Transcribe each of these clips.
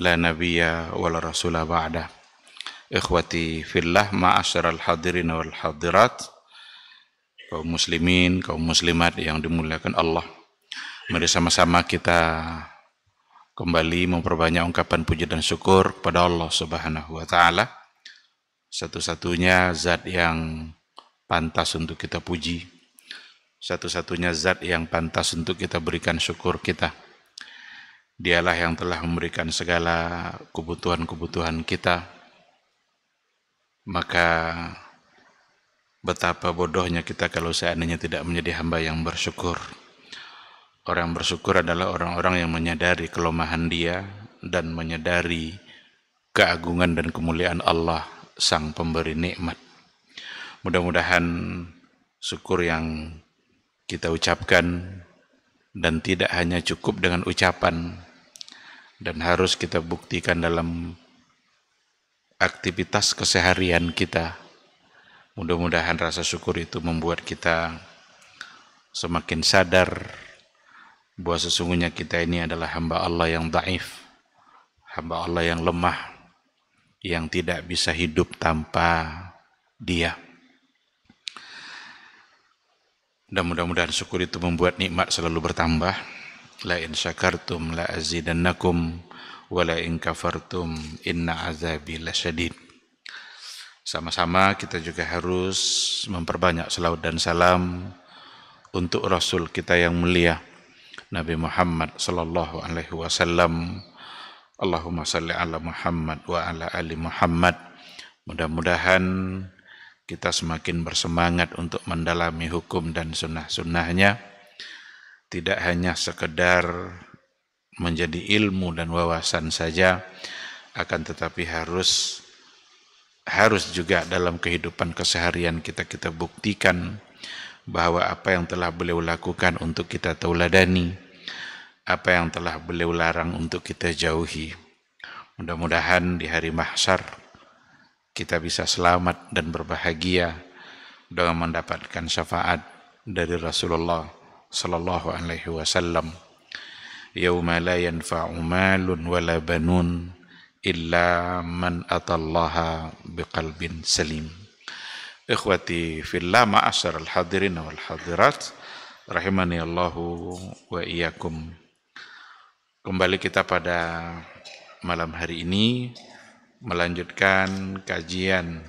la nabiyya wa la rasula ba'da ikhwati fillah al hadirin wal hadirat kaum muslimin kaum muslimat yang dimuliakan Allah mari sama-sama kita kembali memperbanyak ungkapan puji dan syukur kepada Allah Subhanahu wa taala satu-satunya zat yang pantas untuk kita puji satu-satunya zat yang pantas untuk kita berikan syukur kita Dialah yang telah memberikan segala kebutuhan-kebutuhan kita. Maka betapa bodohnya kita kalau seandainya tidak menjadi hamba yang bersyukur. Orang bersyukur adalah orang-orang yang menyadari kelemahan dia dan menyadari keagungan dan kemuliaan Allah sang pemberi nikmat. Mudah-mudahan syukur yang kita ucapkan dan tidak hanya cukup dengan ucapan dan harus kita buktikan dalam aktivitas keseharian kita. Mudah-mudahan rasa syukur itu membuat kita semakin sadar bahwa sesungguhnya kita ini adalah hamba Allah yang daif, hamba Allah yang lemah, yang tidak bisa hidup tanpa dia. Dan mudah-mudahan syukur itu membuat nikmat selalu bertambah la in syakartum la azidannakum wa la in kafartum inna azabi lasyadid. Sama-sama kita juga harus memperbanyak selawat dan salam untuk Rasul kita yang mulia Nabi Muhammad sallallahu alaihi wasallam. Allahumma salli ala Muhammad wa ala ali Muhammad. Mudah-mudahan kita semakin bersemangat untuk mendalami hukum dan sunnah-sunnahnya tidak hanya sekedar menjadi ilmu dan wawasan saja akan tetapi harus harus juga dalam kehidupan keseharian kita kita buktikan bahwa apa yang telah beliau lakukan untuk kita tauladani apa yang telah beliau larang untuk kita jauhi mudah-mudahan di hari mahsyar kita bisa selamat dan berbahagia dengan mendapatkan syafaat dari Rasulullah sallallahu alaihi wasallam yauma la yanfa'u malun wala banun illa man atallaha biqalbin salim ikhwati fillah ma'asyar al-hadirin wal hadirat rahimani Allahu wa iyyakum kembali kita pada malam hari ini melanjutkan kajian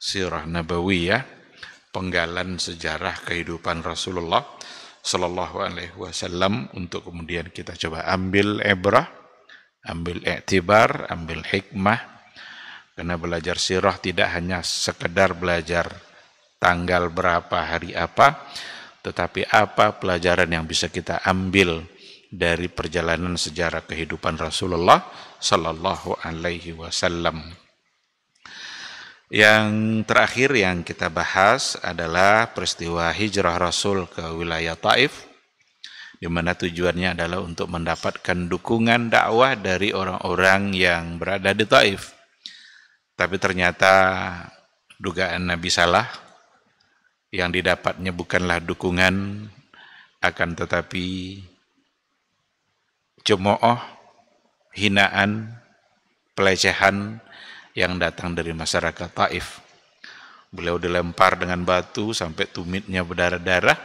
sirah nabawiyah penggalan sejarah kehidupan Rasulullah Shallallahu Alaihi Wasallam untuk kemudian kita coba ambil ebrah, ambil iktibar, ambil hikmah. Karena belajar sirah tidak hanya sekedar belajar tanggal berapa, hari apa, tetapi apa pelajaran yang bisa kita ambil dari perjalanan sejarah kehidupan Rasulullah Shallallahu Alaihi Wasallam. Yang terakhir yang kita bahas adalah peristiwa hijrah Rasul ke wilayah Taif di mana tujuannya adalah untuk mendapatkan dukungan dakwah dari orang-orang yang berada di Taif. Tapi ternyata dugaan Nabi salah yang didapatnya bukanlah dukungan akan tetapi cemooh, hinaan, pelecehan yang datang dari masyarakat Taif. Beliau dilempar dengan batu sampai tumitnya berdarah-darah.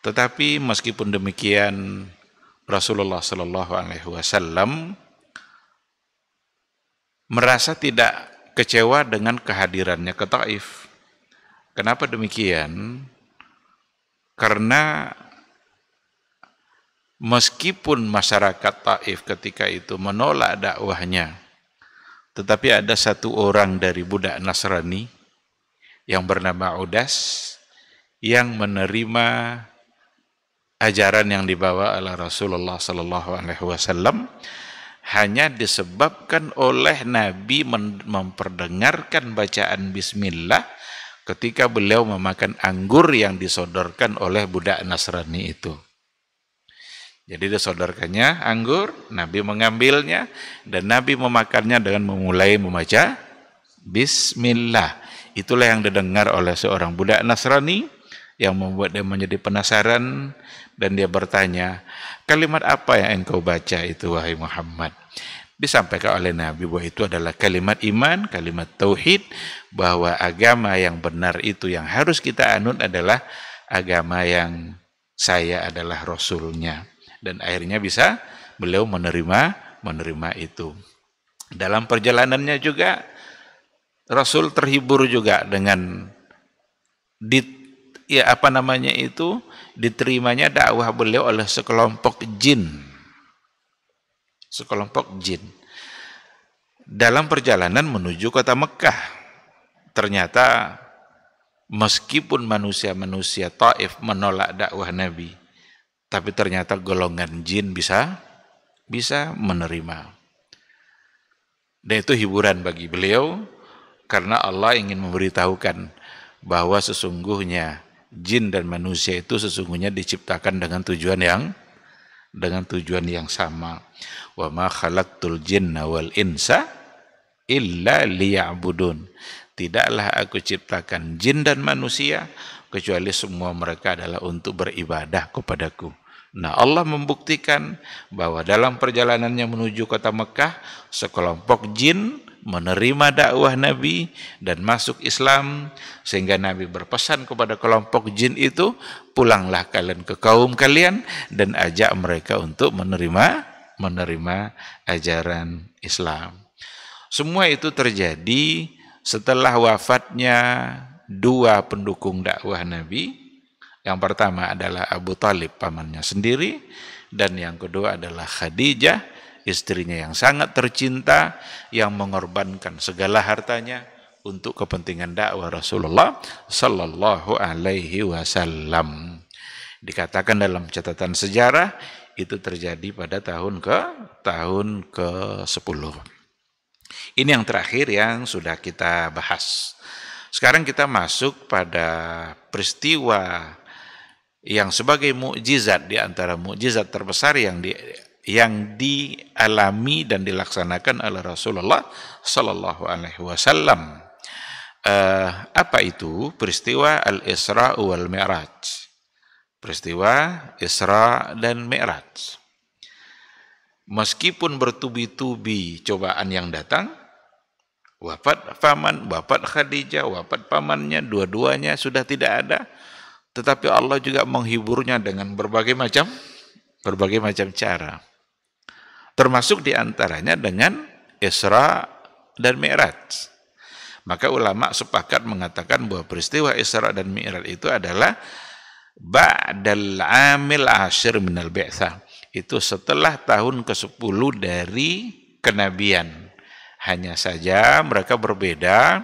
Tetapi meskipun demikian Rasulullah Shallallahu Alaihi Wasallam merasa tidak kecewa dengan kehadirannya ke Taif. Kenapa demikian? Karena meskipun masyarakat Taif ketika itu menolak dakwahnya, tetapi ada satu orang dari budak Nasrani yang bernama Udas yang menerima ajaran yang dibawa oleh Rasulullah Sallallahu Alaihi Wasallam hanya disebabkan oleh Nabi memperdengarkan bacaan Bismillah ketika beliau memakan anggur yang disodorkan oleh budak Nasrani itu. Jadi disodorkannya anggur, Nabi mengambilnya, dan Nabi memakannya dengan memulai membaca Bismillah. Itulah yang didengar oleh seorang budak Nasrani yang membuat dia menjadi penasaran dan dia bertanya, kalimat apa yang engkau baca itu wahai Muhammad? Disampaikan oleh Nabi bahwa itu adalah kalimat iman, kalimat tauhid, bahwa agama yang benar itu yang harus kita anut adalah agama yang saya adalah rasulnya dan akhirnya bisa beliau menerima menerima itu. Dalam perjalanannya juga Rasul terhibur juga dengan di ya apa namanya itu diterimanya dakwah beliau oleh sekelompok jin. Sekelompok jin. Dalam perjalanan menuju kota Mekah. Ternyata meskipun manusia-manusia Taif menolak dakwah Nabi, tapi ternyata golongan jin bisa bisa menerima. Dan itu hiburan bagi beliau karena Allah ingin memberitahukan bahwa sesungguhnya jin dan manusia itu sesungguhnya diciptakan dengan tujuan yang dengan tujuan yang sama. Wa ma khalaqtul jinna wal insa illa liya'budun. Tidaklah aku ciptakan jin dan manusia kecuali semua mereka adalah untuk beribadah kepadaku. Nah Allah membuktikan bahwa dalam perjalanannya menuju kota Mekah, sekelompok jin menerima dakwah Nabi dan masuk Islam sehingga Nabi berpesan kepada kelompok jin itu pulanglah kalian ke kaum kalian dan ajak mereka untuk menerima menerima ajaran Islam. Semua itu terjadi setelah wafatnya dua pendukung dakwah Nabi. Yang pertama adalah Abu Talib, pamannya sendiri. Dan yang kedua adalah Khadijah, istrinya yang sangat tercinta, yang mengorbankan segala hartanya untuk kepentingan dakwah Rasulullah Sallallahu Alaihi Wasallam. Dikatakan dalam catatan sejarah, itu terjadi pada tahun ke tahun ke-10. Ini yang terakhir yang sudah kita bahas. Sekarang kita masuk pada peristiwa yang sebagai mukjizat di antara mukjizat terbesar yang di, yang dialami dan dilaksanakan oleh Rasulullah Sallallahu Alaihi Wasallam. Eh, apa itu peristiwa al Isra wal Mi'raj? Peristiwa Isra dan Mi'raj. Meskipun bertubi-tubi cobaan yang datang, Wafat paman, wafat Khadijah, wafat pamannya, dua-duanya sudah tidak ada. Tetapi Allah juga menghiburnya dengan berbagai macam berbagai macam cara. Termasuk diantaranya dengan Isra dan Mi'raj. Maka ulama sepakat mengatakan bahwa peristiwa Isra dan Mi'raj itu adalah ba'dal amil ashir minal bi'tha. Itu setelah tahun ke-10 dari kenabian hanya saja mereka berbeda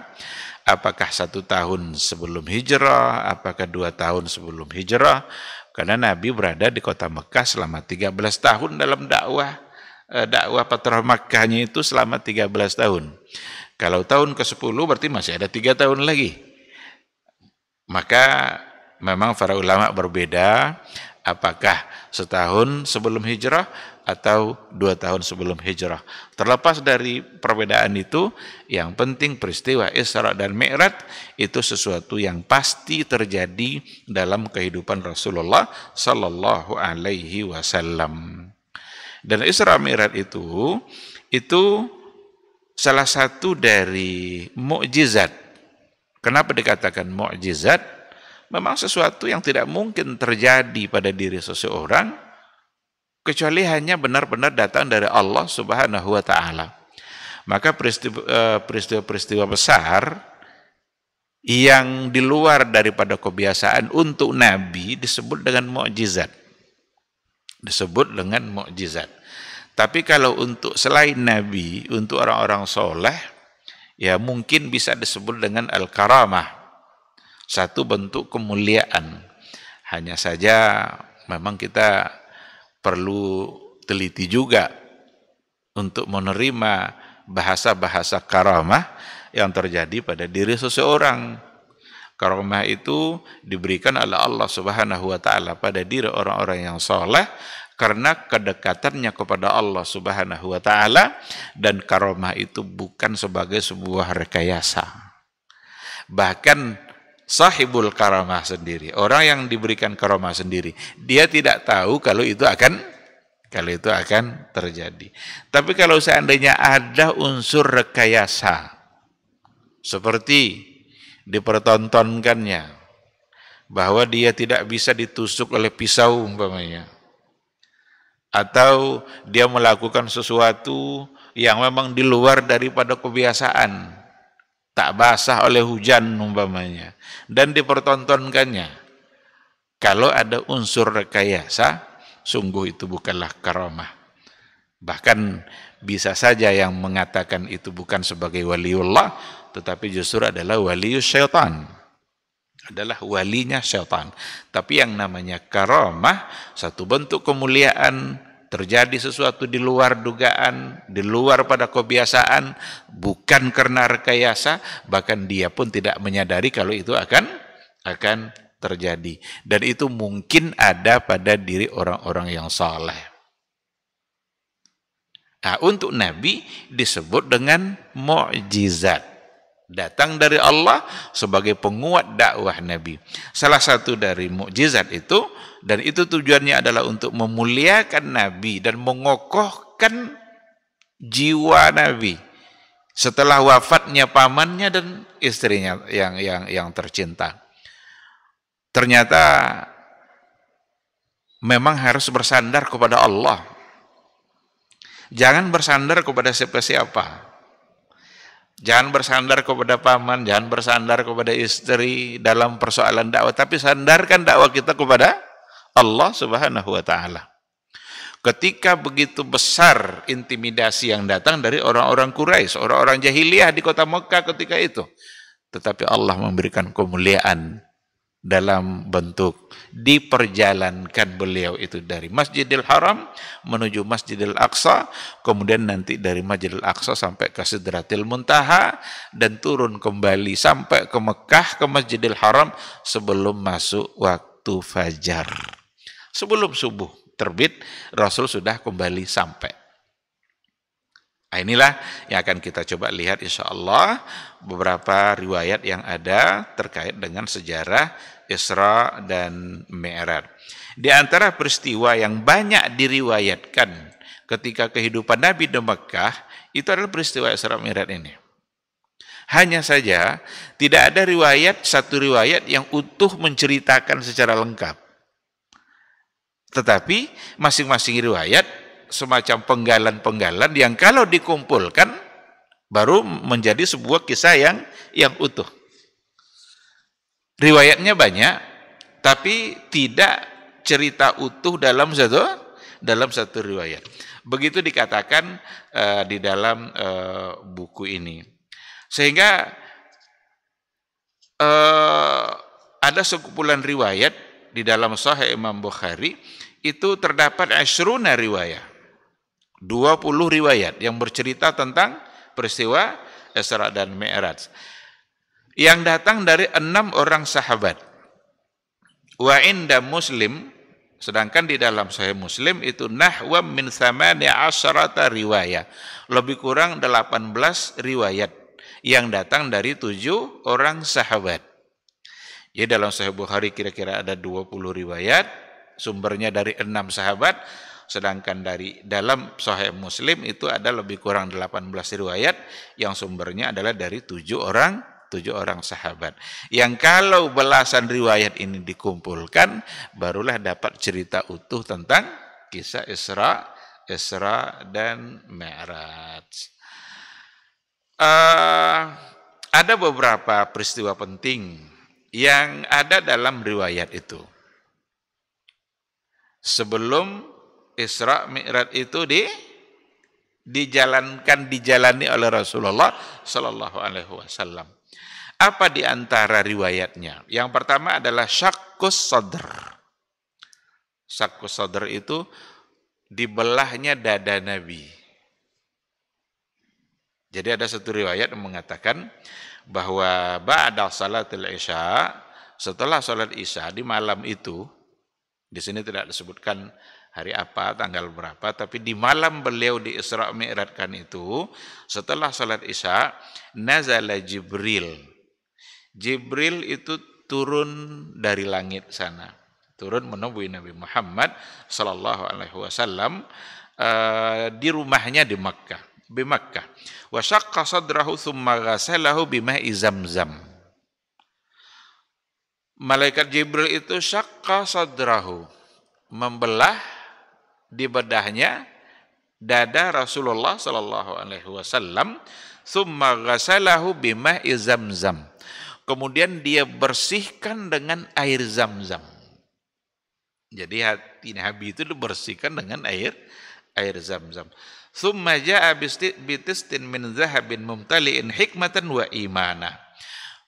apakah satu tahun sebelum hijrah, apakah dua tahun sebelum hijrah. Karena Nabi berada di kota Mekah selama 13 tahun dalam dakwah. E, dakwah Patrah Mekahnya itu selama 13 tahun. Kalau tahun ke-10 berarti masih ada tiga tahun lagi. Maka memang para ulama berbeda apakah setahun sebelum hijrah atau dua tahun sebelum hijrah. Terlepas dari perbedaan itu, yang penting peristiwa Isra dan Mi'raj itu sesuatu yang pasti terjadi dalam kehidupan Rasulullah Sallallahu Alaihi Wasallam. Dan Isra Mi'raj itu, itu salah satu dari mukjizat. Kenapa dikatakan mukjizat? Memang sesuatu yang tidak mungkin terjadi pada diri seseorang, kecuali hanya benar-benar datang dari Allah Subhanahu wa taala. Maka eh, peristiwa-peristiwa besar yang di luar daripada kebiasaan untuk nabi disebut dengan mukjizat. Disebut dengan mukjizat. Tapi kalau untuk selain nabi, untuk orang-orang soleh, ya mungkin bisa disebut dengan al-karamah. Satu bentuk kemuliaan. Hanya saja memang kita perlu teliti juga untuk menerima bahasa-bahasa karamah yang terjadi pada diri seseorang. Karamah itu diberikan oleh Allah Subhanahu wa taala pada diri orang-orang yang soleh karena kedekatannya kepada Allah Subhanahu wa taala dan karamah itu bukan sebagai sebuah rekayasa. Bahkan sahibul karamah sendiri, orang yang diberikan karamah sendiri. Dia tidak tahu kalau itu akan kalau itu akan terjadi. Tapi kalau seandainya ada unsur rekayasa seperti dipertontonkannya bahwa dia tidak bisa ditusuk oleh pisau umpamanya atau dia melakukan sesuatu yang memang di luar daripada kebiasaan tak basah oleh hujan umpamanya dan dipertontonkannya kalau ada unsur rekayasa sungguh itu bukanlah karamah bahkan bisa saja yang mengatakan itu bukan sebagai waliullah tetapi justru adalah wali syaitan adalah walinya syaitan tapi yang namanya karamah satu bentuk kemuliaan terjadi sesuatu di luar dugaan, di luar pada kebiasaan, bukan karena rekayasa, bahkan dia pun tidak menyadari kalau itu akan akan terjadi. Dan itu mungkin ada pada diri orang-orang yang saleh. Nah, untuk Nabi disebut dengan mukjizat datang dari Allah sebagai penguat dakwah Nabi. Salah satu dari mukjizat itu dan itu tujuannya adalah untuk memuliakan Nabi dan mengokohkan jiwa Nabi setelah wafatnya pamannya dan istrinya yang yang yang tercinta. Ternyata memang harus bersandar kepada Allah. Jangan bersandar kepada siapa-siapa. Jangan bersandar kepada paman, jangan bersandar kepada istri dalam persoalan dakwah, tapi sandarkan dakwah kita kepada Allah Subhanahu wa taala. Ketika begitu besar intimidasi yang datang dari orang-orang Quraisy, orang-orang jahiliyah di kota Mekah ketika itu. Tetapi Allah memberikan kemuliaan dalam bentuk diperjalankan beliau itu dari Masjidil Haram menuju Masjidil Aqsa, kemudian nanti dari Masjidil Aqsa sampai ke Sidratil Muntaha dan turun kembali sampai ke Mekah ke Masjidil Haram sebelum masuk waktu fajar. Sebelum subuh terbit, Rasul sudah kembali sampai. Nah, inilah yang akan kita coba lihat insya Allah beberapa riwayat yang ada terkait dengan sejarah Isra dan Mi'raj. Di antara peristiwa yang banyak diriwayatkan ketika kehidupan Nabi di Mekah itu adalah peristiwa Isra Mi'raj ini. Hanya saja tidak ada riwayat satu riwayat yang utuh menceritakan secara lengkap. Tetapi masing-masing riwayat semacam penggalan-penggalan yang kalau dikumpulkan baru menjadi sebuah kisah yang yang utuh. Riwayatnya banyak, tapi tidak cerita utuh dalam satu dalam satu riwayat. Begitu dikatakan uh, di dalam uh, buku ini. Sehingga uh, ada sekumpulan riwayat di dalam Sahih Imam Bukhari itu terdapat asruna riwayat. 20 riwayat yang bercerita tentang peristiwa Isra dan Mi'raj. Yang datang dari enam orang sahabat. Wa inda Muslim sedangkan di dalam Sahih Muslim itu nahwa min thamani asrata riwayat Lebih kurang 18 riwayat yang datang dari tujuh orang sahabat. Ya dalam Sahih Bukhari kira-kira ada 20 riwayat, sumbernya dari enam sahabat, sedangkan dari dalam Sahih Muslim itu ada lebih kurang 18 riwayat yang sumbernya adalah dari tujuh orang tujuh orang sahabat. Yang kalau belasan riwayat ini dikumpulkan, barulah dapat cerita utuh tentang kisah Isra, Isra dan Mi'raj. Uh, ada beberapa peristiwa penting yang ada dalam riwayat itu. Sebelum Isra Mi'raj itu di dijalankan dijalani oleh Rasulullah Shallallahu Alaihi Wasallam. Apa di antara riwayatnya? Yang pertama adalah syakkus sadr. Syakkus sadr itu dibelahnya dada Nabi. Jadi ada satu riwayat yang mengatakan bahwa ba'da salatil isya setelah salat isya di malam itu di sini tidak disebutkan hari apa, tanggal berapa, tapi di malam beliau di Isra Mi'rajkan itu, setelah salat Isya, nazala Jibril. Jibril itu turun dari langit sana. Turun menemui Nabi Muhammad sallallahu alaihi wasallam eh, di rumahnya di Makkah bimakkah wa syaqqa sadrahu thumma ghasalahu bima'i zamzam malaikat jibril itu syaqqa sadrahu membelah di bedahnya dada Rasulullah sallallahu alaihi wasallam thumma ghasalahu bima'i zamzam kemudian dia bersihkan dengan air zamzam jadi hati Nabi itu dibersihkan dengan air air zamzam. -zam. Summa ja'a bitistin min zahabin mumtali'in hikmatan wa imana.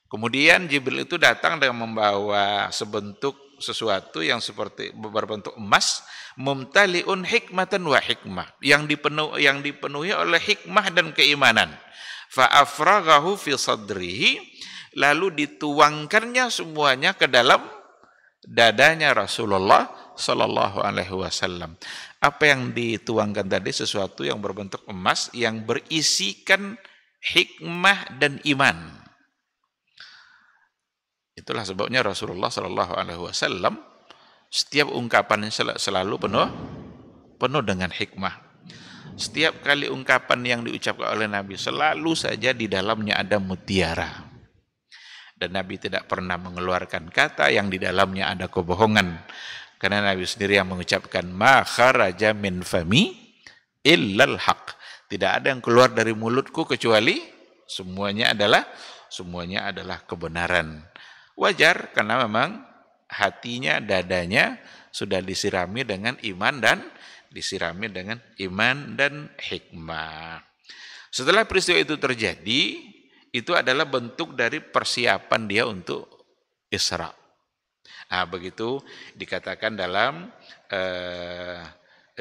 Kemudian Jibril itu datang dengan membawa sebentuk sesuatu yang seperti berbentuk emas mumtali'un hikmatan wa hikmah yang dipenuh yang dipenuhi oleh hikmah dan keimanan. Fa afraghahu fi sadrihi lalu dituangkannya semuanya ke dalam dadanya Rasulullah Sallallahu Alaihi Wasallam apa yang dituangkan tadi sesuatu yang berbentuk emas yang berisikan hikmah dan iman. Itulah sebabnya Rasulullah Shallallahu Alaihi Wasallam setiap ungkapannya selalu penuh penuh dengan hikmah. Setiap kali ungkapan yang diucapkan oleh Nabi selalu saja di dalamnya ada mutiara. Dan Nabi tidak pernah mengeluarkan kata yang di dalamnya ada kebohongan karena Nabi sendiri yang mengucapkan ma kharaja min fami illal haq. Tidak ada yang keluar dari mulutku kecuali semuanya adalah semuanya adalah kebenaran. Wajar karena memang hatinya, dadanya sudah disirami dengan iman dan disirami dengan iman dan hikmah. Setelah peristiwa itu terjadi, itu adalah bentuk dari persiapan dia untuk Isra' Nah, begitu dikatakan dalam eh,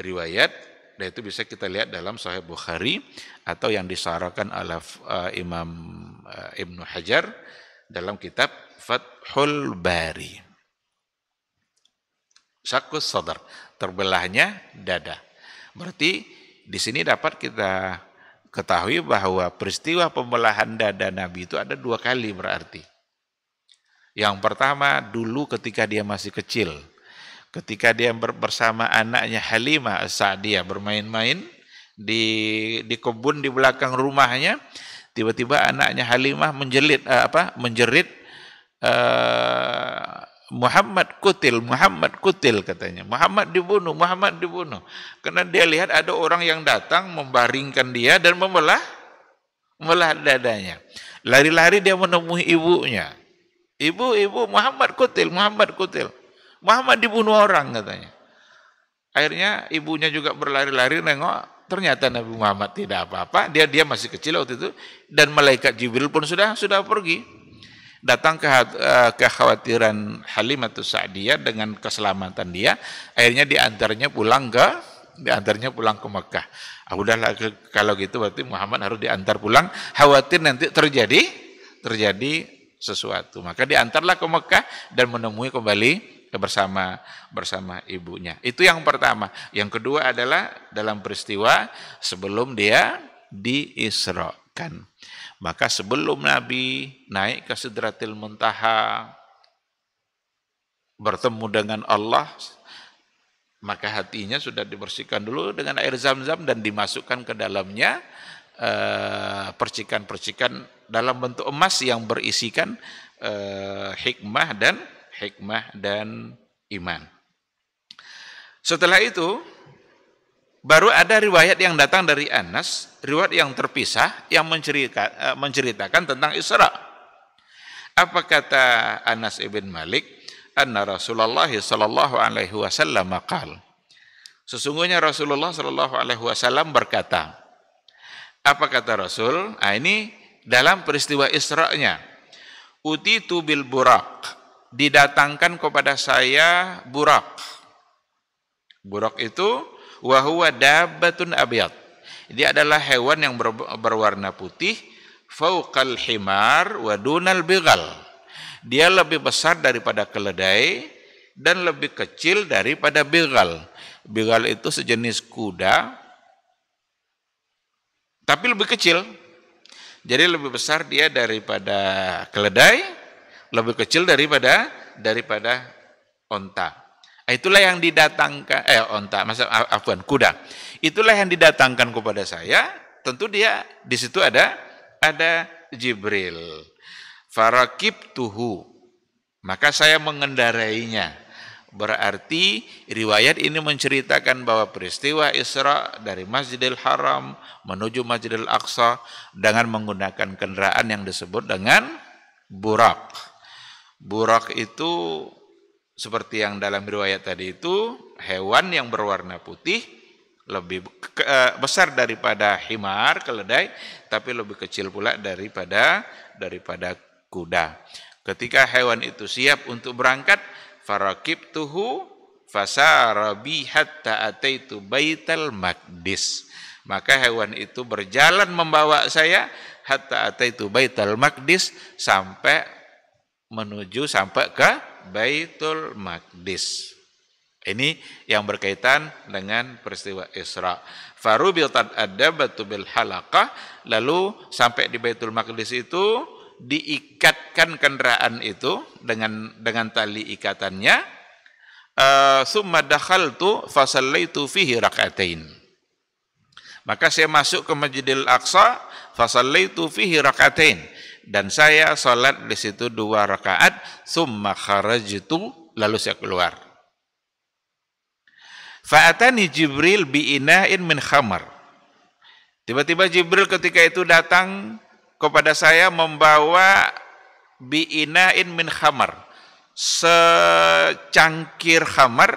riwayat dan itu bisa kita lihat dalam Sahih Bukhari atau yang disarakan oleh uh, Imam uh, Ibnu Hajar dalam kitab Fathul Bari. Sakus sadar, terbelahnya dada. Berarti di sini dapat kita ketahui bahwa peristiwa pembelahan dada Nabi itu ada dua kali berarti. Yang pertama dulu ketika dia masih kecil, ketika dia bersama anaknya Halimah saat dia bermain-main di di kebun di belakang rumahnya, tiba-tiba anaknya Halimah menjelit eh, apa menjerit uh, Muhammad kutil, Muhammad kutil katanya. Muhammad dibunuh, Muhammad dibunuh. Karena dia lihat ada orang yang datang membaringkan dia dan membelah melah dadanya. Lari-lari dia menemui ibunya. Ibu, ibu, Muhammad kutil, Muhammad kutil. Muhammad dibunuh orang katanya. Akhirnya ibunya juga berlari-lari nengok, ternyata Nabi Muhammad tidak apa-apa, dia dia masih kecil waktu itu dan malaikat Jibril pun sudah sudah pergi. Datang ke eh, kekhawatiran Halimatu Sa'diyah dengan keselamatan dia, akhirnya diantarnya pulang ke diantarnya pulang ke Mekah. Ah, udahlah kalau gitu berarti Muhammad harus diantar pulang, khawatir nanti terjadi terjadi sesuatu. Maka diantarlah ke Mekah dan menemui kembali bersama bersama ibunya. Itu yang pertama. Yang kedua adalah dalam peristiwa sebelum dia diisrokan. Maka sebelum Nabi naik ke Sidratil Muntaha bertemu dengan Allah maka hatinya sudah dibersihkan dulu dengan air zam-zam dan dimasukkan ke dalamnya Eh, percikan-percikan dalam bentuk emas yang berisikan eh, hikmah dan hikmah dan iman. Setelah itu baru ada riwayat yang datang dari Anas, riwayat yang terpisah yang menceritakan, eh, menceritakan tentang Isra. Apa kata Anas ibn Malik? Anna Rasulullah sallallahu alaihi wasallam qala Sesungguhnya Rasulullah sallallahu alaihi wasallam berkata, apa kata Rasul? Nah, ini dalam peristiwa Isra'nya. Uti bil burak. Didatangkan kepada saya burak. Burak itu wahuwa dabatun abiyat. Dia adalah hewan yang berwarna putih fauqal himar wa dunal bigal. Dia lebih besar daripada keledai dan lebih kecil daripada bigal. Bigal itu sejenis kuda tapi lebih kecil. Jadi lebih besar dia daripada keledai, lebih kecil daripada daripada onta. Itulah yang didatangkan eh onta, masa afwan kuda. Itulah yang didatangkan kepada saya. Tentu dia di situ ada ada Jibril. Farakib tuhu. Maka saya mengendarainya. Berarti riwayat ini menceritakan bahwa peristiwa Isra dari Masjidil Haram menuju Masjidil Aqsa dengan menggunakan kendaraan yang disebut dengan burak. Burak itu seperti yang dalam riwayat tadi itu hewan yang berwarna putih lebih eh, besar daripada himar keledai tapi lebih kecil pula daripada daripada kuda. Ketika hewan itu siap untuk berangkat, Farakib tuhu fasa rabihat hatta ataitu baital maqdis maka hewan itu berjalan membawa saya hatta ataitu baital maqdis sampai menuju sampai ke Baitul Maqdis. Ini yang berkaitan dengan peristiwa Isra. ada batu bil halakah? lalu sampai di Baitul Maqdis itu diikat mengaitkan kendaraan itu dengan dengan tali ikatannya eh, summa dakhaltu fasallaitu fihi rak'atain maka saya masuk ke Masjidil Aqsa fasallaitu fihi rak'atain dan saya salat di situ dua rakaat summa kharajtu lalu saya keluar fa'atani Jibril bi'ina'in min khamar tiba-tiba Jibril ketika itu datang kepada saya membawa biina'in min khamar secangkir khamar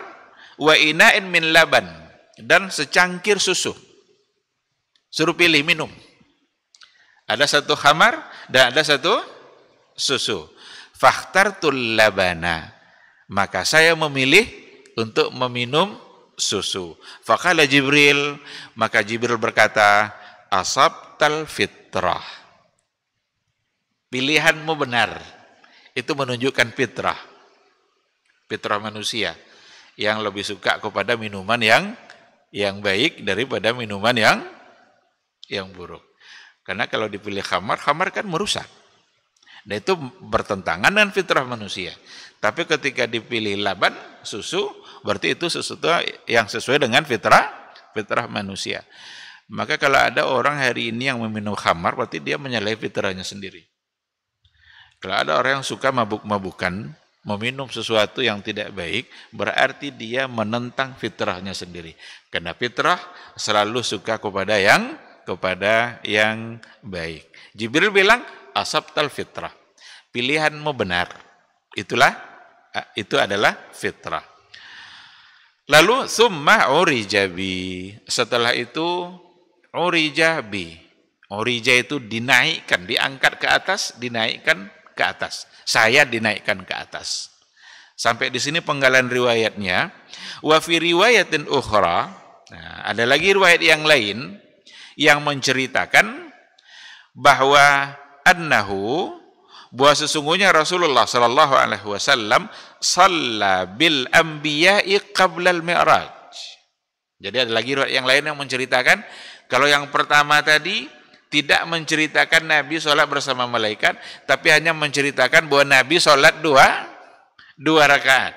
wa ina'in min laban dan secangkir susu suruh pilih minum ada satu khamar dan ada satu susu fakhtartul labana maka saya memilih untuk meminum susu faqala jibril maka jibril berkata asab tal fitrah Pilihanmu benar. Itu menunjukkan fitrah. Fitrah manusia yang lebih suka kepada minuman yang yang baik daripada minuman yang yang buruk. Karena kalau dipilih khamar, khamar kan merusak. Dan itu bertentangan dengan fitrah manusia. Tapi ketika dipilih laban, susu, berarti itu sesuatu yang sesuai dengan fitrah fitrah manusia. Maka kalau ada orang hari ini yang meminum khamar, berarti dia menyalahi fitrahnya sendiri. Kalau ada orang yang suka mabuk-mabukan, meminum sesuatu yang tidak baik, berarti dia menentang fitrahnya sendiri. Karena fitrah selalu suka kepada yang kepada yang baik. Jibril bilang asab tal fitrah. Pilihanmu benar. Itulah eh, itu adalah fitrah. Lalu summa urijabi. Setelah itu urijabi. Urija itu dinaikkan, diangkat ke atas, dinaikkan ke atas. Saya dinaikkan ke atas. Sampai di sini penggalan riwayatnya. Wa fi riwayatin ukhra, nah, ada lagi riwayat yang lain yang menceritakan bahwa annahu bahwa sesungguhnya Rasulullah sallallahu alaihi wasallam salla bil anbiya'i qabla al-mi'raj. Jadi ada lagi riwayat yang lain yang menceritakan kalau yang pertama tadi tidak menceritakan Nabi sholat bersama malaikat, tapi hanya menceritakan bahwa Nabi sholat dua, dua rakaat.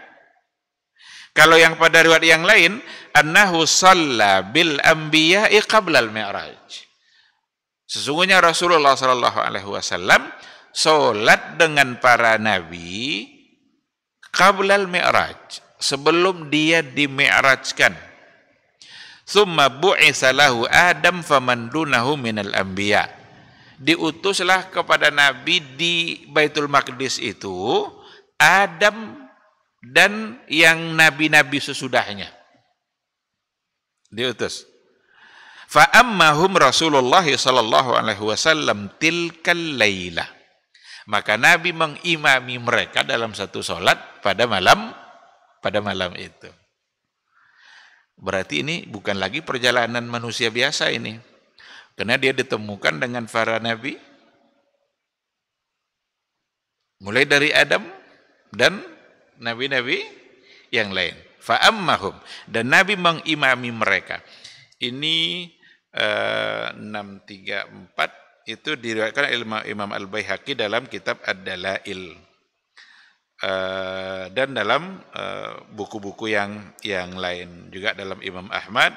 Kalau yang pada riwayat yang lain, annahu shalla bil anbiya'i miraj Sesungguhnya Rasulullah Shallallahu alaihi wasallam salat dengan para nabi qabla al-mi'raj, sebelum dia dimi'rajkan. Summa bu'isa lahu Adam faman dunahu minal anbiya. Diutuslah kepada Nabi di Baitul Maqdis itu Adam dan yang nabi-nabi sesudahnya. Diutus. Fa ammahum Rasulullah sallallahu alaihi wasallam tilkal lailah. Maka Nabi mengimami mereka dalam satu solat pada malam pada malam itu. Berarti ini bukan lagi perjalanan manusia biasa ini. Karena dia ditemukan dengan para nabi. Mulai dari Adam dan nabi-nabi yang lain. Fa'ammahum. Dan nabi mengimami mereka. Ini uh, eh, 634 itu diriwayatkan Imam Al-Baihaqi dalam kitab Ad-Dalail. Eh, dan dalam eh, buku-buku yang yang lain juga dalam Imam Ahmad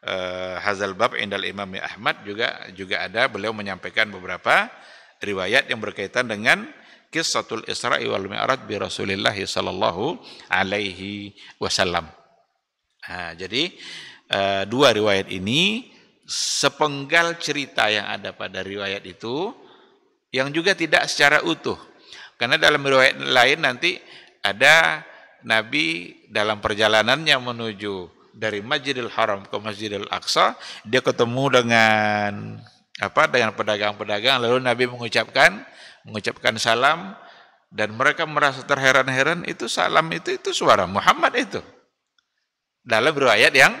eh, Hazal Bab Indal Imam Ahmad juga juga ada beliau menyampaikan beberapa riwayat yang berkaitan dengan kisahul Isra wal Mi'raj bi Rasulillah sallallahu alaihi wasallam. Nah, jadi dua riwayat ini sepenggal cerita yang ada pada riwayat itu yang juga tidak secara utuh karena dalam riwayat lain nanti ada Nabi dalam perjalanannya menuju dari Masjidil Haram ke Masjidil Aqsa, dia ketemu dengan apa dengan pedagang-pedagang lalu Nabi mengucapkan mengucapkan salam dan mereka merasa terheran-heran itu salam itu itu suara Muhammad itu. Dalam riwayat yang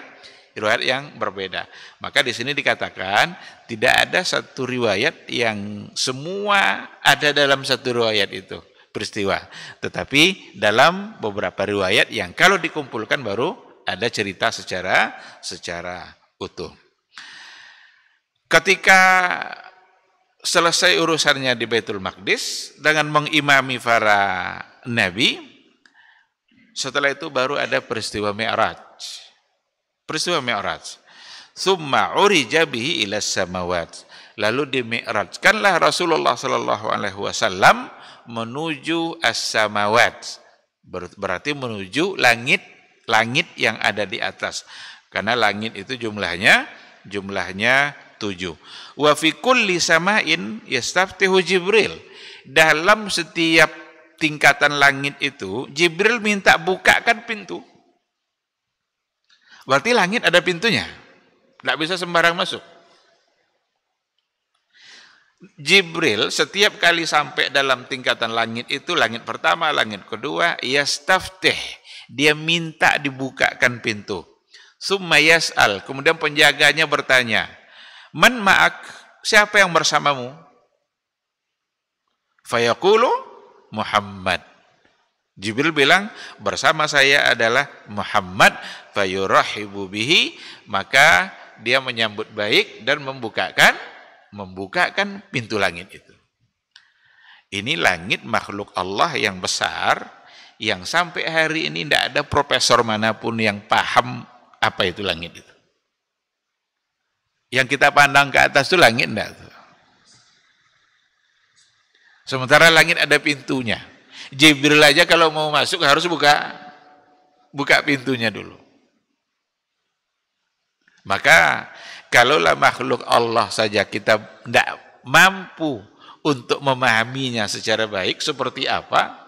riwayat yang berbeda. Maka di sini dikatakan tidak ada satu riwayat yang semua ada dalam satu riwayat itu peristiwa. Tetapi dalam beberapa riwayat yang kalau dikumpulkan baru ada cerita secara secara utuh. Ketika selesai urusannya di Baitul Maqdis dengan mengimami para nabi, setelah itu baru ada peristiwa Mi'raj. Peristiwa Mi'raj. Summa urija bihi ila samawat. Lalu dimi'rajkanlah Rasulullah sallallahu alaihi wasallam menuju as-samawat. Berarti menuju langit langit yang ada di atas. Karena langit itu jumlahnya jumlahnya tujuh. Wa fi kulli samain yastaftihu Jibril. Dalam setiap tingkatan langit itu Jibril minta bukakan pintu Berarti langit ada pintunya. Tidak bisa sembarang masuk. Jibril setiap kali sampai dalam tingkatan langit itu, langit pertama, langit kedua, ia teh. Dia minta dibukakan pintu. Summa yas'al. Kemudian penjaganya bertanya, Man ma'ak, siapa yang bersamamu? Fayaqulu Muhammad. Jibril bilang bersama saya adalah Muhammad fayurahibu bihi maka dia menyambut baik dan membukakan membukakan pintu langit itu. Ini langit makhluk Allah yang besar yang sampai hari ini tidak ada profesor manapun yang paham apa itu langit itu. Yang kita pandang ke atas itu langit enggak? Sementara langit ada pintunya. Jibril aja kalau mau masuk harus buka buka pintunya dulu. Maka kalaulah makhluk Allah saja kita tidak mampu untuk memahaminya secara baik seperti apa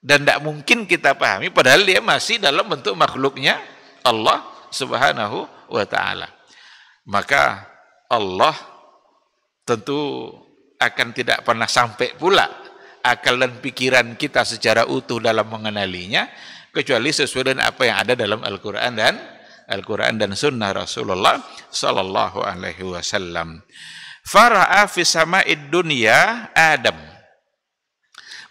dan tidak mungkin kita pahami padahal dia masih dalam bentuk makhluknya Allah Subhanahu wa taala. Maka Allah tentu akan tidak pernah sampai pula akal dan pikiran kita secara utuh dalam mengenalinya kecuali sesuai dengan apa yang ada dalam Al-Qur'an dan Al-Qur'an dan sunnah Rasulullah sallallahu alaihi wasallam. Fara'a fi sama'id dunya Adam.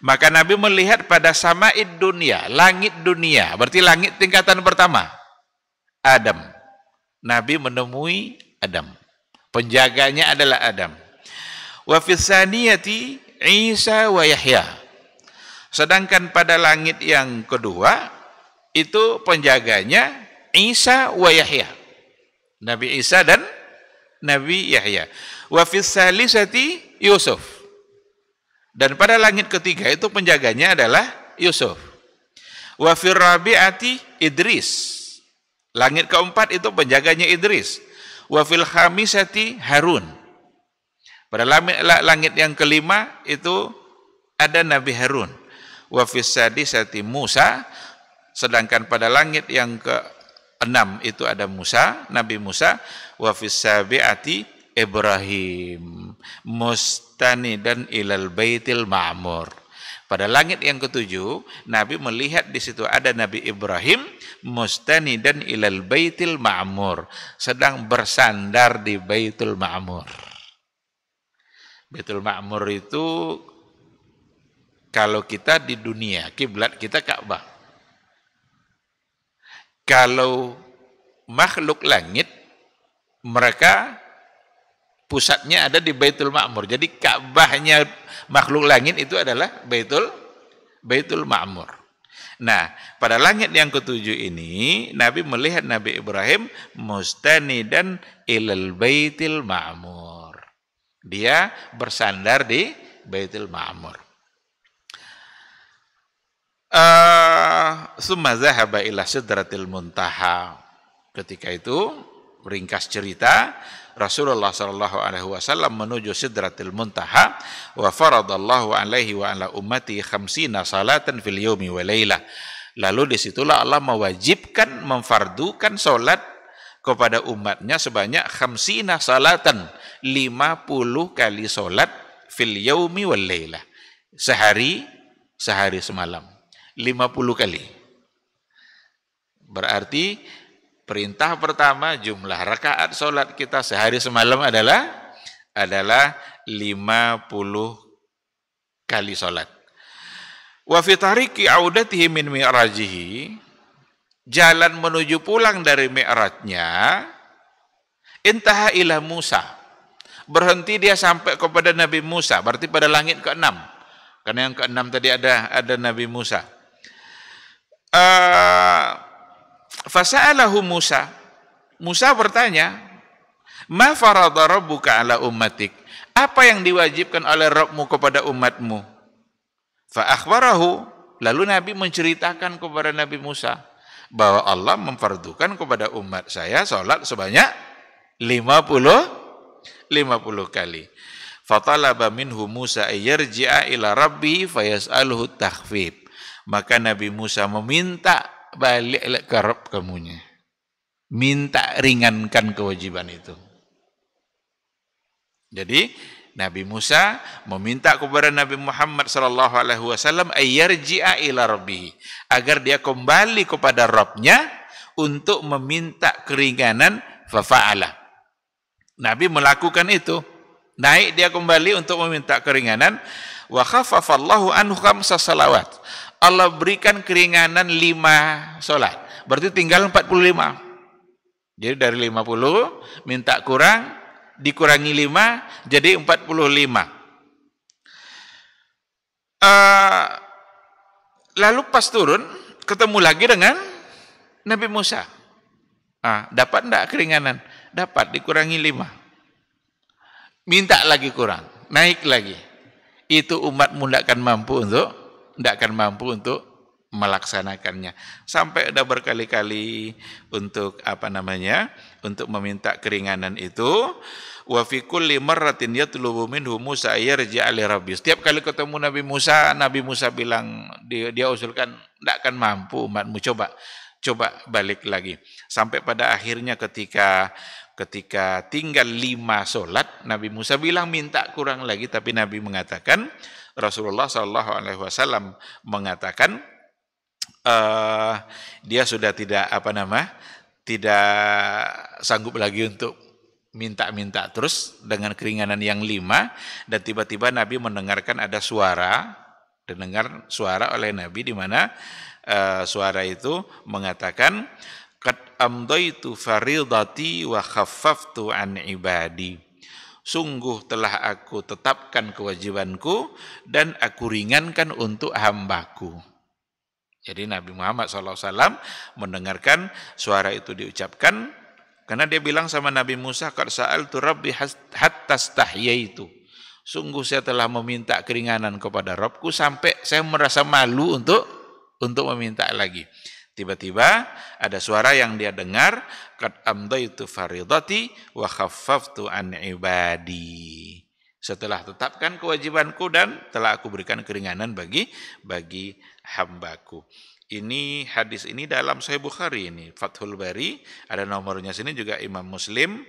Maka Nabi melihat pada sama'id dunia, langit dunia, berarti langit tingkatan pertama. Adam. Nabi menemui Adam. Penjaganya adalah Adam. Wa fi Isa wa Yahya. Sedangkan pada langit yang kedua itu penjaganya Isa wa Yahya. Nabi Isa dan Nabi Yahya. Wa salisati Yusuf. Dan pada langit ketiga itu penjaganya adalah Yusuf. Wa rabi'ati Idris. Langit keempat itu penjaganya Idris. Wa fil khamisati Harun pada langit yang kelima itu ada Nabi Harun. Wa sati Musa, sedangkan pada langit yang ke enam itu ada Musa, Nabi Musa, wa fisabiati Ibrahim, mustani dan ilal baitil ma'mur. Pada langit yang ketujuh, Nabi melihat di situ ada Nabi Ibrahim mustani dan ilal baitil ma'mur, sedang bersandar di Baitul Ma'mur. Betul Makmur itu kalau kita di dunia, kiblat kita Ka'bah. Kalau makhluk langit, mereka pusatnya ada di Baitul Ma'mur. Jadi Ka'bahnya makhluk langit itu adalah Baitul Baitul Ma'mur. Nah, pada langit yang ketujuh ini Nabi melihat Nabi Ibrahim Mustani dan ilal Baitil Ma'mur. Dia bersandar di Baitul Ma'mur. Eh, summa zahaba ila sidratil muntaha. Ketika itu ringkas cerita Rasulullah sallallahu alaihi wasallam menuju sidratil muntaha wa faradallahu alaihi wa ala ummati khamsina salatan fil yaumi wa laila. Lalu disitulah Allah mewajibkan, memfardukan salat kepada umatnya sebanyak khamsina salatan 50 kali sholat fil yaumi wal laylah. Sehari, sehari semalam. 50 kali. Berarti perintah pertama jumlah rakaat sholat kita sehari semalam adalah adalah 50 kali sholat. Wa fitariki audatihi min mi'rajihi jalan menuju pulang dari mi'rajnya intaha ila Musa Berhenti dia sampai kepada Nabi Musa, berarti pada langit ke-6. Karena yang ke-6 tadi ada ada Nabi Musa. Uh, Fasa'alahu Musa. Musa bertanya, "Ma farada rabbuka ala ummatik?" Apa yang diwajibkan oleh Rabbmu kepada umatmu? Fa lalu Nabi menceritakan kepada Nabi Musa bahwa Allah memfardukan kepada umat saya salat sebanyak 50 50 kali. Fatalaba minhu Musa ayyarji'a ila rabbi fayas'aluhu takhfif. Maka Nabi Musa meminta balik ke Rabb kamunya. Minta ringankan kewajiban itu. Jadi Nabi Musa meminta kepada Nabi Muhammad sallallahu alaihi wasallam ayyarji'a ila rabbih agar dia kembali kepada Rabbnya untuk meminta keringanan faala. Nabi melakukan itu. Naik dia kembali untuk meminta keringanan. Wa khafafallahu anhu khamsa salawat. Allah berikan keringanan lima solat. Berarti tinggal 45. Jadi dari 50, minta kurang, dikurangi 5, jadi 45. Uh, eh, lalu pas turun, ketemu lagi dengan Nabi Musa. Ah, dapat tidak keringanan? dapat dikurangi lima. Minta lagi kurang, naik lagi. Itu umatmu tidak akan mampu untuk tidak akan mampu untuk melaksanakannya sampai ada berkali-kali untuk apa namanya untuk meminta keringanan itu wa fi kulli marratin yatlubu minhu Musa yarji'a ali rabbi setiap kali ketemu Nabi Musa Nabi Musa bilang dia, dia usulkan tidak akan mampu umatmu coba Coba balik lagi. Sampai pada akhirnya ketika ketika tinggal lima solat, Nabi Musa bilang minta kurang lagi, tapi Nabi mengatakan, Rasulullah Shallallahu Alaihi Wasallam mengatakan, uh, dia sudah tidak apa nama, tidak sanggup lagi untuk minta-minta terus dengan keringanan yang lima dan tiba-tiba Nabi mendengarkan ada suara mendengar suara oleh Nabi di mana Eh, suara itu mengatakan qad amdaitu faridati wa khaffaftu an ibadi sungguh telah aku tetapkan kewajibanku dan aku ringankan untuk hambaku jadi Nabi Muhammad SAW mendengarkan suara itu diucapkan karena dia bilang sama Nabi Musa qad sa'altu rabbi hatta stahyaitu sungguh saya telah meminta keringanan kepada Robku sampai saya merasa malu untuk untuk meminta lagi. Tiba-tiba ada suara yang dia dengar, qad amdaitu faridati wa khaffaftu an ibadi. Setelah tetapkan kewajibanku dan telah aku berikan keringanan bagi bagi hambaku. Ini hadis ini dalam Sahih Bukhari ini, Fathul Bari, ada nomornya sini juga Imam Muslim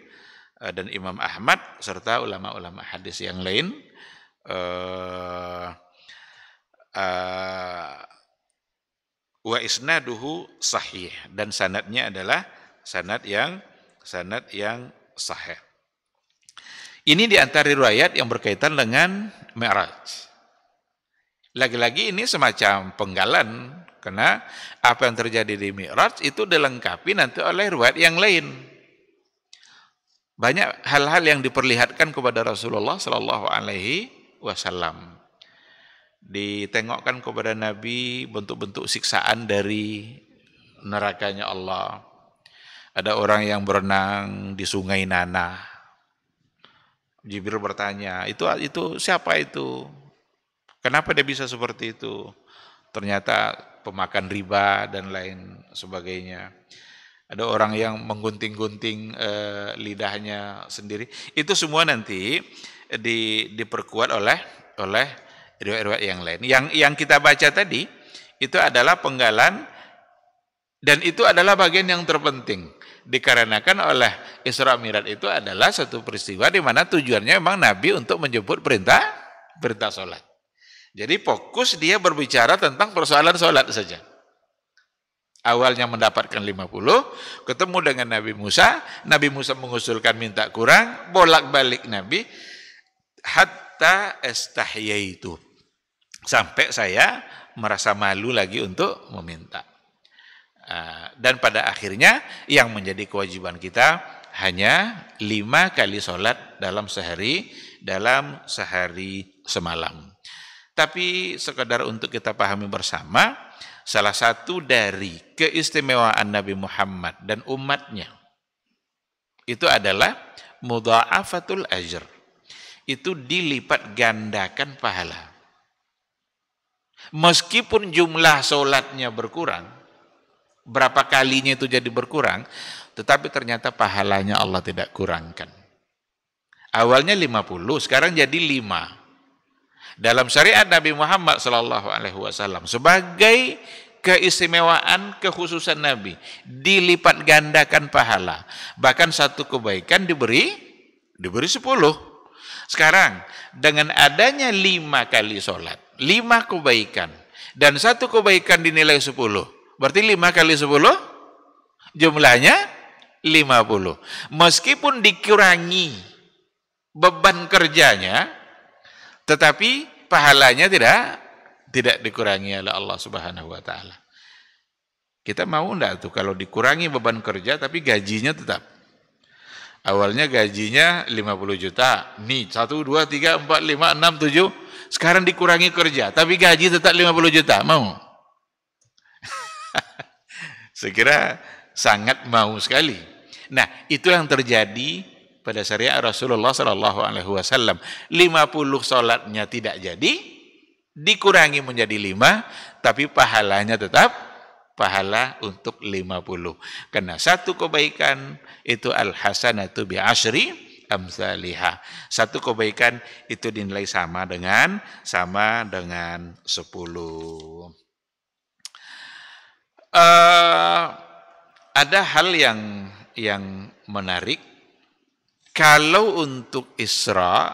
eh, dan Imam Ahmad serta ulama-ulama hadis yang lain. Uh, uh, wa isnaduhu sahih dan sanatnya adalah sanat yang sanat yang sahih. Ini di antara riwayat yang berkaitan dengan Mi'raj. Lagi-lagi ini semacam penggalan karena apa yang terjadi di Mi'raj itu dilengkapi nanti oleh riwayat yang lain. Banyak hal-hal yang diperlihatkan kepada Rasulullah Shallallahu alaihi wasallam ditengokkan kepada Nabi bentuk-bentuk siksaan dari nerakanya Allah. Ada orang yang berenang di sungai Nana. Jibril bertanya, itu itu siapa itu? Kenapa dia bisa seperti itu? Ternyata pemakan riba dan lain sebagainya. Ada orang yang menggunting-gunting e, lidahnya sendiri. Itu semua nanti di, diperkuat oleh oleh riwayat-riwayat yang lain. Yang yang kita baca tadi itu adalah penggalan dan itu adalah bagian yang terpenting dikarenakan oleh Isra Mi'raj itu adalah satu peristiwa di mana tujuannya memang Nabi untuk menjemput perintah perintah sholat. Jadi fokus dia berbicara tentang persoalan sholat saja. Awalnya mendapatkan 50, ketemu dengan Nabi Musa, Nabi Musa mengusulkan minta kurang, bolak-balik Nabi, hatta estahyaitu. Sampai saya merasa malu lagi untuk meminta. Eh, dan pada akhirnya yang menjadi kewajiban kita hanya lima kali sholat dalam sehari, dalam sehari semalam. Tapi sekedar untuk kita pahami bersama, salah satu dari keistimewaan Nabi Muhammad dan umatnya itu adalah mudha'afatul ajr. Itu dilipat gandakan pahala. Meskipun jumlah sholatnya berkurang, berapa kalinya itu jadi berkurang, tetapi ternyata pahalanya Allah tidak kurangkan. Awalnya 50, sekarang jadi 5. Dalam syariat Nabi Muhammad Shallallahu Alaihi Wasallam sebagai keistimewaan kekhususan Nabi dilipat gandakan pahala bahkan satu kebaikan diberi diberi sepuluh sekarang dengan adanya lima kali sholat lima kebaikan dan satu kebaikan dinilai sepuluh berarti lima kali sepuluh jumlahnya lima puluh meskipun dikurangi beban kerjanya tetapi pahalanya tidak tidak dikurangi oleh Allah Subhanahu wa taala kita mau enggak tuh kalau dikurangi beban kerja tapi gajinya tetap. Awalnya gajinya 50 juta. Nih, 1, 2, 3, 4, 5, 6, 7, sekarang dikurangi kerja, tapi gaji tetap 50 juta, mau? Saya sangat mau sekali. Nah, itu yang terjadi pada syariat Rasulullah Shallallahu Alaihi Wasallam. 50 solatnya tidak jadi, dikurangi menjadi lima, tapi pahalanya tetap pahala untuk 50. Karena satu kebaikan itu al-hasanatu bi asri amsalihah. Satu kebaikan itu dinilai sama dengan sama dengan sepuluh. Uh, ada hal yang yang menarik. Kalau untuk Isra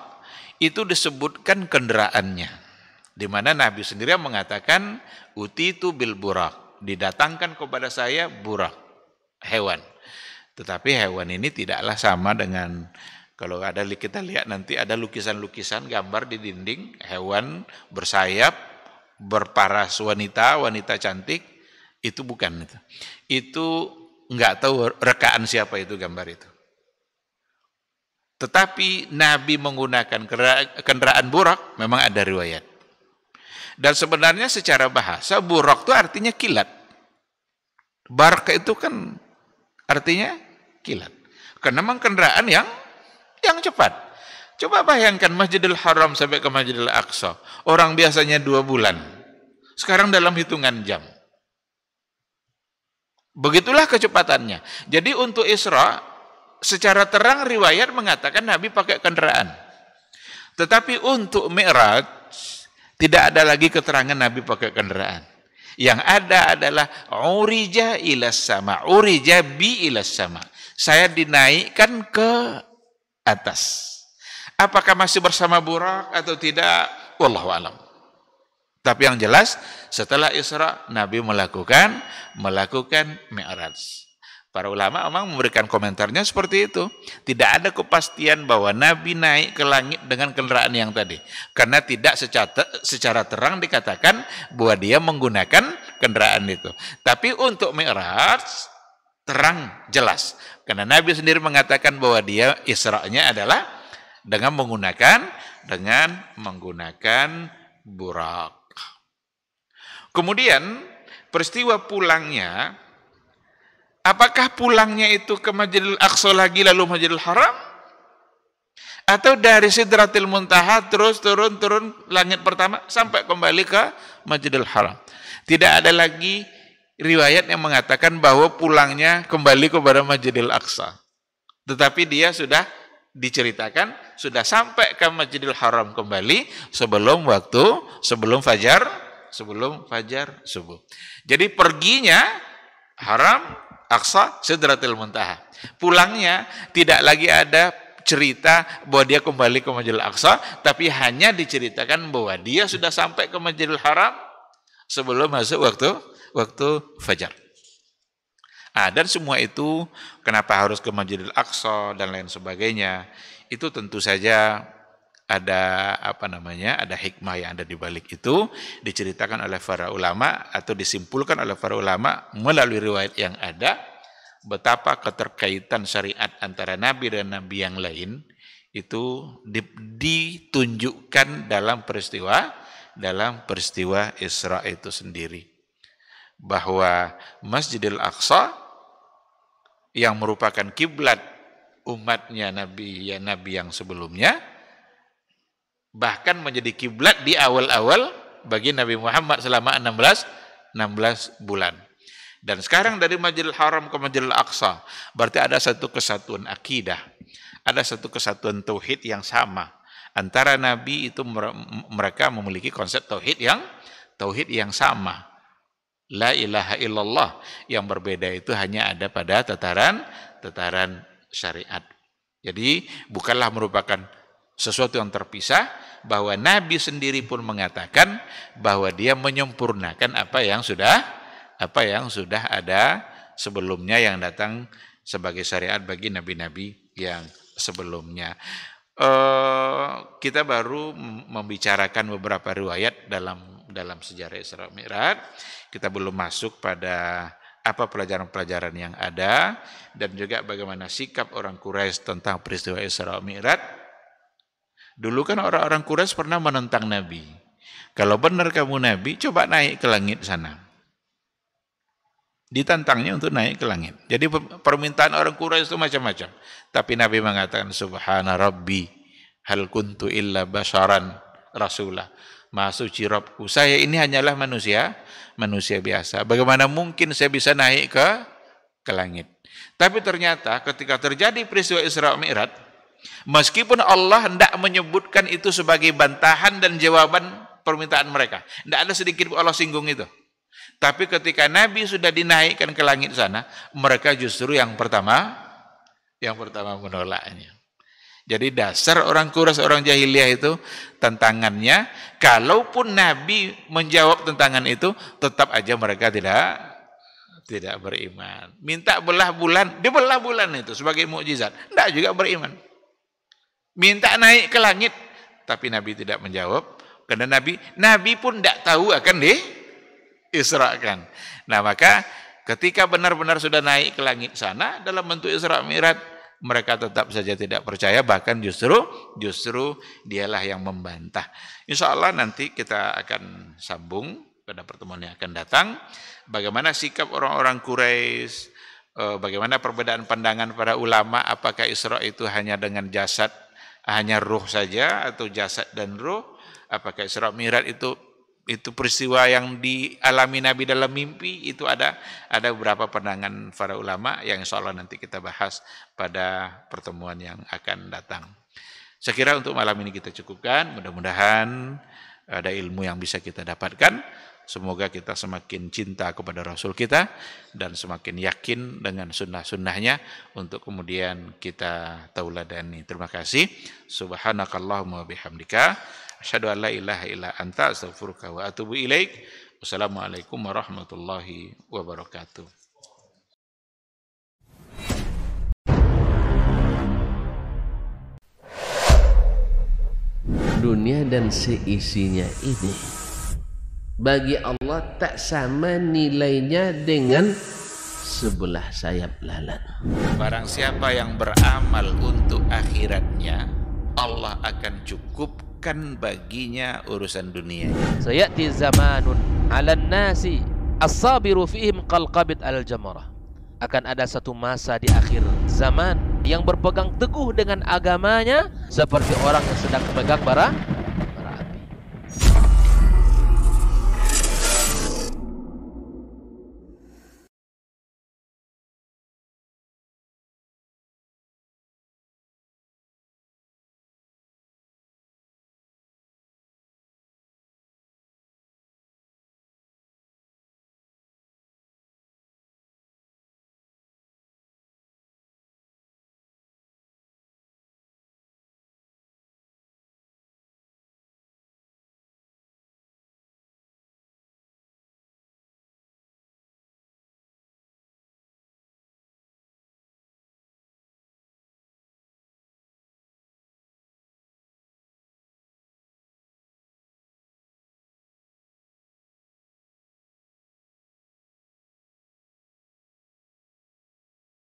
itu disebutkan kendaraannya. Di mana Nabi sendiri yang mengatakan uti itu bil burak, didatangkan kepada saya burak, hewan. Tetapi hewan ini tidaklah sama dengan kalau ada kita lihat nanti ada lukisan-lukisan gambar di dinding hewan bersayap, berparas wanita, wanita cantik, itu bukan itu. Itu nggak tahu rekaan siapa itu gambar itu. Tetapi Nabi menggunakan kendaraan burak memang ada riwayat. Dan sebenarnya secara bahasa burak itu artinya kilat. Barak itu kan artinya kilat. Karena memang kendaraan yang yang cepat. Coba bayangkan Masjidil Haram sampai ke Masjidil Aqsa. Orang biasanya dua bulan. Sekarang dalam hitungan jam. Begitulah kecepatannya. Jadi untuk Isra, secara terang riwayat mengatakan Nabi pakai kendaraan. Tetapi untuk Mi'raj, tidak ada lagi keterangan Nabi pakai kendaraan. Yang ada adalah urija ilas sama, urija bi ilas sama. Saya dinaikkan ke atas. Apakah masih bersama Burak atau tidak? Wallahu alam. Tapi yang jelas setelah Isra Nabi melakukan melakukan Mi'raj. Para ulama memang memberikan komentarnya seperti itu. Tidak ada kepastian bahwa Nabi naik ke langit dengan kendaraan yang tadi. Karena tidak secara, secara terang dikatakan bahwa dia menggunakan kendaraan itu. Tapi untuk Mi'raj, terang jelas. Karena Nabi sendiri mengatakan bahwa dia Isra'nya adalah dengan menggunakan dengan menggunakan burak. Kemudian peristiwa pulangnya apakah pulangnya itu ke Masjidil Aqsa lagi lalu Masjidil Haram? Atau dari Sidratil Muntaha terus turun-turun langit pertama sampai kembali ke Masjidil Haram. Tidak ada lagi riwayat yang mengatakan bahwa pulangnya kembali kepada Masjidil Aqsa. Tetapi dia sudah diceritakan sudah sampai ke Masjidil Haram kembali sebelum waktu sebelum fajar sebelum fajar subuh. Jadi perginya Haram Aqsa Sidratul Muntaha. Pulangnya tidak lagi ada cerita bahwa dia kembali ke Masjidil Aqsa tapi hanya diceritakan bahwa dia sudah sampai ke Masjidil Haram sebelum masuk waktu waktu fajar. Ah, dan semua itu kenapa harus ke Masjidil Aqsa dan lain sebagainya itu tentu saja ada apa namanya ada hikmah yang ada di balik itu diceritakan oleh para ulama atau disimpulkan oleh para ulama melalui riwayat yang ada betapa keterkaitan syariat antara nabi dan nabi yang lain itu ditunjukkan dalam peristiwa dalam peristiwa Isra itu sendiri bahwa Masjidil Aqsa yang merupakan kiblat umatnya Nabi ya Nabi yang sebelumnya bahkan menjadi kiblat di awal-awal bagi Nabi Muhammad selama 16 16 bulan. Dan sekarang dari Masjidil Haram ke Masjidil Aqsa berarti ada satu kesatuan akidah, ada satu kesatuan tauhid yang sama. Antara nabi itu mereka memiliki konsep tauhid yang tauhid yang sama. La ilaha illallah yang berbeda itu hanya ada pada tataran tataran syariat. Jadi bukanlah merupakan sesuatu yang terpisah bahwa Nabi sendiri pun mengatakan bahwa dia menyempurnakan apa yang sudah apa yang sudah ada sebelumnya yang datang sebagai syariat bagi nabi-nabi yang sebelumnya. Uh, kita baru membicarakan beberapa riwayat dalam dalam sejarah Isra Mi'raj. Kita belum masuk pada apa pelajaran-pelajaran yang ada dan juga bagaimana sikap orang Quraisy tentang peristiwa Isra Mi'raj. Dulu kan orang-orang Quraisy pernah menentang Nabi. Kalau benar kamu Nabi, coba naik ke langit sana. Ditantangnya untuk naik ke langit. Jadi permintaan orang Quraisy itu macam-macam. Tapi Nabi mengatakan, Subhana Rabbi, hal kuntu illa basaran rasulah. Maha suci Robku. Saya ini hanyalah manusia, manusia biasa. Bagaimana mungkin saya bisa naik ke ke langit? Tapi ternyata ketika terjadi peristiwa Isra Mi'raj, meskipun Allah hendak menyebutkan itu sebagai bantahan dan jawaban permintaan mereka, tidak ada sedikit Allah singgung itu. Tapi ketika Nabi sudah dinaikkan ke langit sana, mereka justru yang pertama yang pertama menolaknya. Jadi dasar orang kuras orang jahiliyah itu tantangannya kalaupun Nabi menjawab tantangan itu tetap aja mereka tidak tidak beriman. Minta belah bulan, dibelah bulan itu sebagai mukjizat. Tidak juga beriman. Minta naik ke langit, tapi Nabi tidak menjawab. Karena Nabi, Nabi pun tidak tahu akan israkan. Nah maka ketika benar-benar sudah naik ke langit sana dalam bentuk Isra Mi'raj mereka tetap saja tidak percaya bahkan justru justru dialah yang membantah. Insya Allah nanti kita akan sambung pada pertemuan yang akan datang bagaimana sikap orang-orang Quraisy, eh, bagaimana perbedaan pandangan para ulama apakah Isra itu hanya dengan jasad hanya ruh saja atau jasad dan ruh apakah Isra Mirat itu itu peristiwa yang dialami Nabi dalam mimpi itu ada ada beberapa pandangan para ulama yang insya Allah nanti kita bahas pada pertemuan yang akan datang. Saya kira untuk malam ini kita cukupkan. Mudah-mudahan ada ilmu yang bisa kita dapatkan. Semoga kita semakin cinta kepada Rasul kita dan semakin yakin dengan sunnah-sunnahnya untuk kemudian kita tauladani. Terima kasih. Subhanakallahumma bihamdika. Asyhadu an la ilaha illa anta astaghfiruka wa atubu ilaik. Wassalamualaikum warahmatullahi wabarakatuh. dunia dan seisinya ini bagi Allah tak sama nilainya dengan sebelah sayap lalat. Barang siapa yang beramal untuk akhiratnya, Allah akan cukup bukan baginya urusan dunianya. Sayati zamanun 'alan nasi as-sabiru fihim qalqabit al-jamarah. Akan ada satu masa di akhir zaman yang berpegang teguh dengan agamanya seperti orang yang sedang memegang bara